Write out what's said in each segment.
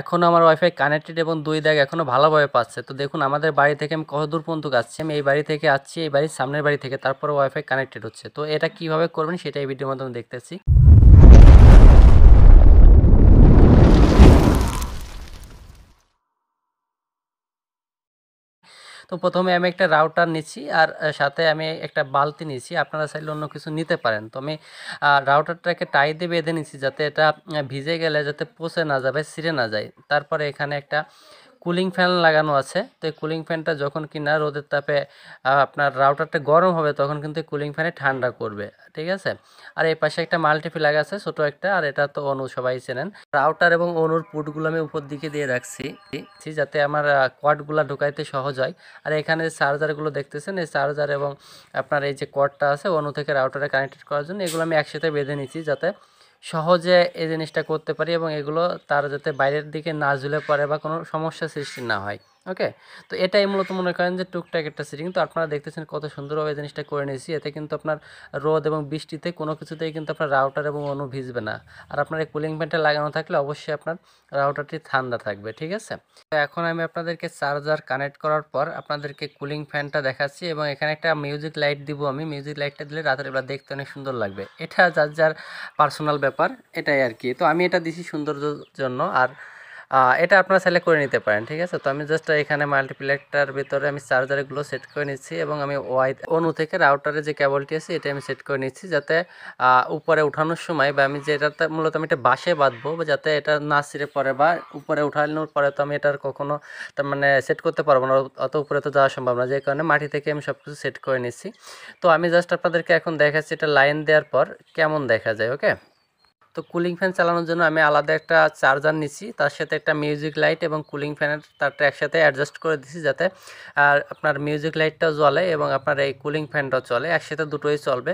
এখনও আমার wifi connected এবং দুই দাগ এখনও ভালোভাবে পাচ্ছে তো দেখুন আমাদের বাড়ি থেকে আমি কত দূর পর্যন্ত আসছি আমি এই বাড়ি থেকে আসছি এই বাড়ির সামনের বাড়ি থেকে তারপর ওয়াইফাই কানেক্টেড হচ্ছে তো এটা কীভাবে করবেন সেটা এই ভিডিওর মাধ্যমে দেখতেছি তো প্রথমে আমি একটা রাউটার নিচ্ছি আর সাথে আমি একটা বালতি নিচ্ছি আপনারা চাইলে অন্য কিছু নিতে পারেন তো আমি রাউটারটাকে টাই দিয়ে বেঁধে নিচ্ছি যাতে এটা ভিজে গেলে যাতে পচে না যায় বা ছিঁড়ে না যায় তারপরে এখানে একটা কুলিং ফ্যান লাগানো আছে তো এই কুলিং ফ্যানটা যখন কিনা রোদের তাপে আপনার রাউটারটা গরম হবে তখন কিন্তু কুলিং ফ্যানে ঠান্ডা করবে ঠিক আছে আর এই পাশে একটা মাল্টিপ্লাগ আছে ছোট একটা আর এটা তো অনু সবাই চেনেন রাউটার এবং অনুর পুটগুলো আমি উপর দিকে দিয়ে রাখছি যাতে আমার কোয়াডগুলো ঢোকাইতে সহজ হয় আর এখানে চার্জারগুলো দেখতেছেন এই চার্জার এবং আপনার এই যে কোয়াডটা আছে অনু থেকে রাউটারে কানেক্টেড করার জন্য এগুলো আমি একসাথে বেঁধে নিচ্ছি যাতে সহজে এই জিনিসটা করতে পারি এবং এগুলো তারা যাতে বাইরের দিকে না ঝুলে পড়ে বা কোনো সমস্যা সৃষ্টি না হয় ওকে তো এটাই মূলত মনে করেন যে টুকটাক একটা সিটিং তো আপনারা দেখতেছেন কত সুন্দরভাবে জিনিসটা করে নিয়েছি এতে কিন্তু আপনার রোদ এবং বৃষ্টিতে কোনো কিছুতেই কিন্তু আপনার রাউটার এবং অনু ভিজবে না আর আপনার এই কুলিং ফ্যানটা লাগানো থাকলে অবশ্যই আপনার রাউটারটি ঠান্ডা থাকবে ঠিক আছে তো এখন আমি আপনাদেরকে চার্জার কানেক্ট করার পর আপনাদেরকে কুলিং ফ্যানটা দেখাচ্ছি এবং এখানে একটা মিউজিক লাইট দিব আমি মিউজিক লাইটটা দিলে রাতের বেলা দেখতে অনেক সুন্দর লাগবে এটা যার যার পার্সোনাল ব্যাপার এটাই আর কি তো আমি এটা দিছি সৌন্দর্যের জন্য আর এটা আপনারা সেলে করে নিতে পারেন ঠিক আছে তো আমি জাস্ট এখানে মাল্টিপ্লেক্টার ভিতরে আমি চার্জারগুলো সেট করে নিচ্ছি এবং আমি ওয়াই অনু থেকে রাউটারে যে কেবলটি আছে এটা আমি সেট করে নিচ্ছি যাতে উপরে উঠানোর সময় বা আমি যে মূলত আমি এটা বাসে বাঁধবো যাতে এটা না ছিঁড়ে পরে বা উপরে উঠানোর পরে তো আমি এটার কখনো তার মানে সেট করতে পারবো না অত উপরে তো যাওয়া সম্ভব না যে কারণে মাটি থেকে আমি সব কিছু সেট করে নিচ্ছি তো আমি জাস্ট আপনাদেরকে এখন দেখাচ্ছি এটা লাইন দেওয়ার পর কেমন দেখা যায় ওকে তো কুলিং ফ্যান চালানোর জন্য আমি আলাদা একটা চার্জার নিছি তার সাথে একটা মিউজিক লাইট এবং কুলিং ফ্যানের তারটা একসাথে অ্যাডজাস্ট করে দিছি যাতে আর আপনার মিউজিক লাইটটাও জ্বলে এবং আপনার এই কুলিং ফ্যানটাও চলে একসাথে দুটোই চলবে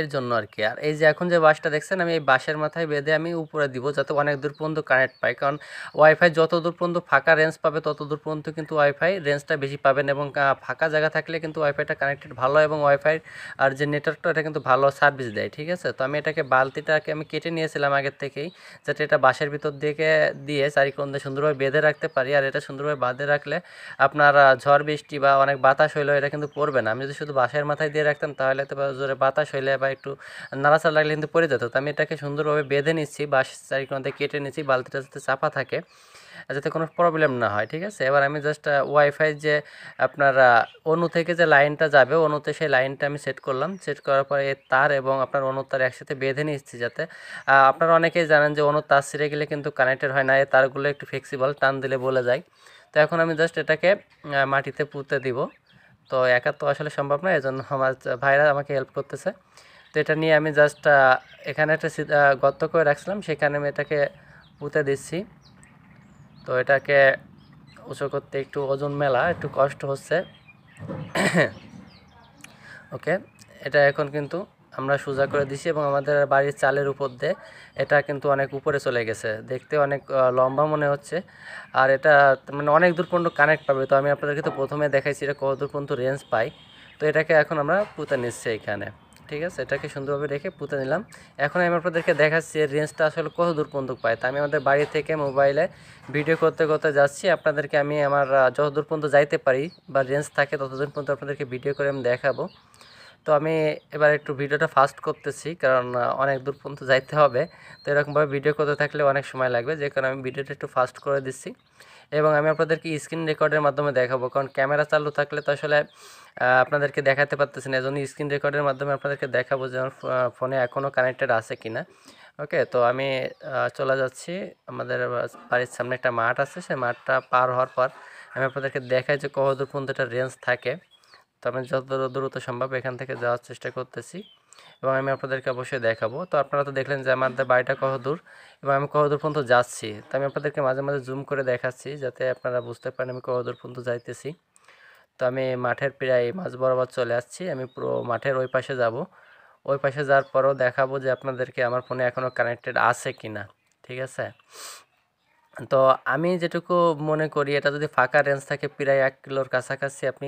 এর জন্য আর কি আর এই যে এখন যে বাসটা দেখছেন আমি এই বাসের মাথায় বেঁধে আমি উপরে দিব যাতে অনেক দূর পর্যন্ত কানেক্ট পাই কারণ ওয়াইফাই যত দূর পর্যন্ত ফাঁকা রেঞ্জ পাবে তত দূর পর্যন্ত কিন্তু ওয়াইফাই রেঞ্জটা বেশি পাবেন এবং ফাঁকা জায়গা থাকলে কিন্তু ওয়াইফাইটা কানেক্টেড ভালো এবং ওয়াইফাই আর যে নেটওয়ার্কটা এটা কিন্তু ভালো সার্ভিস দেয় ঠিক আছে তো আমি এটাকে বালতিটাকে আমি কেটে নিয়েছিলাম আগের থেকেই যাতে এটা বাসের ভিতর দিকে দিয়ে চারিকন্দে সুন্দরভাবে বেঁধে রাখতে পারি আর এটা সুন্দরভাবে বাঁধে রাখলে আপনার ঝড় বৃষ্টি বা অনেক বাতাস হইলেও এটা কিন্তু পড়বে না আমি যদি শুধু বাসের মাথায় দিয়ে রাখতাম তাহলে তো জোরে বাতাস হইলে বা একটু নাড়াচাড়া লাগলে কিন্তু পড়ে যেত তো আমি এটাকে সুন্দরভাবে বেঁধে নিচ্ছি বা চারিকোনাতে কেটে নিচ্ছি বালতিটা যাতে চাপা থাকে যাতে কোনো প্রবলেম না হয় ঠিক আছে এবার আমি জাস্ট ওয়াইফাই যে আপনার অনু থেকে যে লাইনটা যাবে অনুতে সেই লাইনটা আমি সেট করলাম সেট করার পরে তার এবং আপনার অনু তার একসাথে বেঁধে নিচ্ছি যাতে আপনারা অনেকেই জানেন যে অনু তার ছিঁড়ে গেলে কিন্তু কানেক্টেড হয় না এ তারগুলো একটু ফ্লেক্সিবল টান দিলে বলে যায় তো এখন আমি জাস্ট এটাকে মাটিতে পুঁতে দিব তো একা তো আসলে সম্ভব না এজন্য আমার ভাইরা আমাকে হেল্প করতেছে তো এটা নিয়ে আমি জাস্ট এখানে একটা গর্ত করে রাখছিলাম সেখানে আমি এটাকে পুঁতে দিচ্ছি তো এটাকে উঁচু করতে একটু ওজন মেলা একটু কষ্ট হচ্ছে ওকে এটা এখন কিন্তু আমরা সোজা করে দিছি এবং আমাদের বাড়ির চালের উপর দিয়ে এটা কিন্তু অনেক উপরে চলে গেছে দেখতে অনেক লম্বা মনে হচ্ছে আর এটা মানে অনেক দূর পর্যন্ত কানেক্ট পাবে তো আমি আপনাদেরকে তো প্রথমে দেখাইছি এটা কত দূর পর্যন্ত রেঞ্জ পাই তো এটাকে এখন আমরা পুঁতে নিচ্ছি এখানে ঠিক আছে এটাকে সুন্দরভাবে রেখে পুঁতে নিলাম এখন আমি আপনাদেরকে দেখাচ্ছি এর রেঞ্জটা আসলে কত দূর পর্যন্ত পায় তা আমি আমাদের বাড়ি থেকে মোবাইলে ভিডিও করতে করতে যাচ্ছি আপনাদেরকে আমি আমার যত দূর পর্যন্ত যাইতে পারি বা রেঞ্জ থাকে তত দূর পর্যন্ত আপনাদেরকে ভিডিও করে আমি দেখাবো তো আমি এবার একটু ভিডিওটা ফাস্ট করতেছি কারণ অনেক দূর পর্যন্ত যাইতে হবে তো এরকমভাবে ভিডিও করতে থাকলে অনেক সময় লাগবে যে কারণে আমি ভিডিওটা একটু ফাস্ট করে দিচ্ছি এবং আমি আপনাদেরকে স্ক্রিন রেকর্ডের মাধ্যমে দেখাবো কারণ ক্যামেরা চালু থাকলে তো আসলে আপনাদেরকে দেখাতে পারতেছি না এজন্য স্ক্রিন রেকর্ডের মাধ্যমে আপনাদেরকে দেখাবো যে আমার ফোনে এখনও কানেক্টেড আছে কি না ওকে তো আমি চলে যাচ্ছি আমাদের বাড়ির সামনে একটা মাঠ আছে সে মাঠটা পার হওয়ার পর আমি আপনাদেরকে দেখাই যে কত দূর পর্যন্ত রেঞ্জ থাকে তো আমি যত দ্রুত সম্ভব এখান থেকে যাওয়ার চেষ্টা করতেছি এবং আমি আপনাদেরকে অবশ্যই দেখাবো তো আপনারা তো দেখলেন যে আমাদের বাড়িটা কত দূর এবং আমি কত দূর পর্যন্ত যাচ্ছি তো আমি আপনাদেরকে মাঝে মাঝে জুম করে দেখাচ্ছি যাতে আপনারা বুঝতে পারেন আমি কত দূর পর্যন্ত যাইতেছি তো আমি মাঠের প্রায় মাঝ বরাবর চলে আসছি আমি পুরো মাঠের ওই পাশে যাব ওই পাশে যাওয়ার পরও দেখাবো যে আপনাদেরকে আমার ফোনে এখনও কানেক্টেড আছে কি না ঠিক আছে তো আমি যেটুকু মনে করি এটা যদি ফাঁকা রেঞ্জ থাকে প্রায় এক কিলোর কাছাকাছি আপনি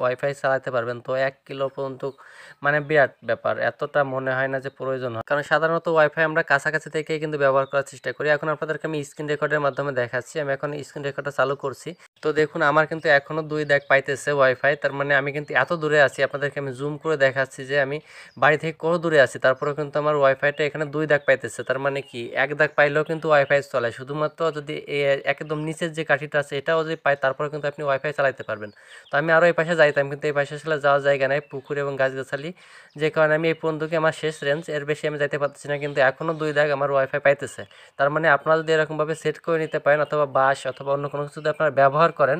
ওয়াইফাই চালাতে পারবেন তো এক কিলো পর্যন্ত মানে বিরাট ব্যাপার এতটা মনে হয় না যে প্রয়োজন হয় কারণ সাধারণত ওয়াইফাই আমরা কাছাকাছি থেকে কিন্তু ব্যবহার করার চেষ্টা করি এখন আপনাদেরকে আমি স্ক্রিন রেকর্ডের মাধ্যমে দেখাচ্ছি আমি এখন স্ক্রিন রেকর্ডটা চালু করছি তো দেখুন আমার কিন্তু এখনও দুই দেখ পাইতেছে ওয়াইফাই তার মানে আমি কিন্তু এত দূরে আছি আপনাদেরকে আমি জুম করে দেখাচ্ছি যে আমি বাড়ি থেকে কত দূরে আছি তারপরেও কিন্তু আমার ওয়াইফাইটা এখানে দুই দাগ পাইতেছে তার মানে কি এক দাগ পাইলেও কিন্তু ওয়াইফাই চলে শুধুমাত্র যদি একদম নিচের যে কাঠিটা আছে এটাও যদি পায় তারপরে কিন্তু আপনি ওয়াইফাই চালাইতে পারবেন তো আমি আরও এই পাশে যাইতাম কিন্তু এই পাশে আসলে যাওয়ার জায়গা নাই পুকুর এবং গাছগাছালি যে কারণে আমি এই পর্যন্তকে আমার শেষ রেঞ্জ এর বেশি আমি যাইতে পারতেছি না কিন্তু এখনও দুই দাগ আমার ওয়াইফাই পাইতেছে তার মানে আপনারা যদি এরকমভাবে সেট করে নিতে পারেন অথবা বাস অথবা অন্য কোনো কিছু যদি আপনারা ব্যবহার করেন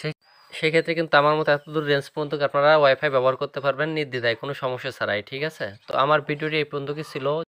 সেই সেক্ষেত্রে কিন্তু আমার মতো এত দূর রেঞ্জ পর্যন্ত আপনারা ওয়াইফাই ব্যবহার করতে পারবেন নির্দ্বিধায় কোনো সমস্যা ছাড়াই ঠিক আছে তো আমার ভিডিওটি এই পর্যন্ত কি ছিল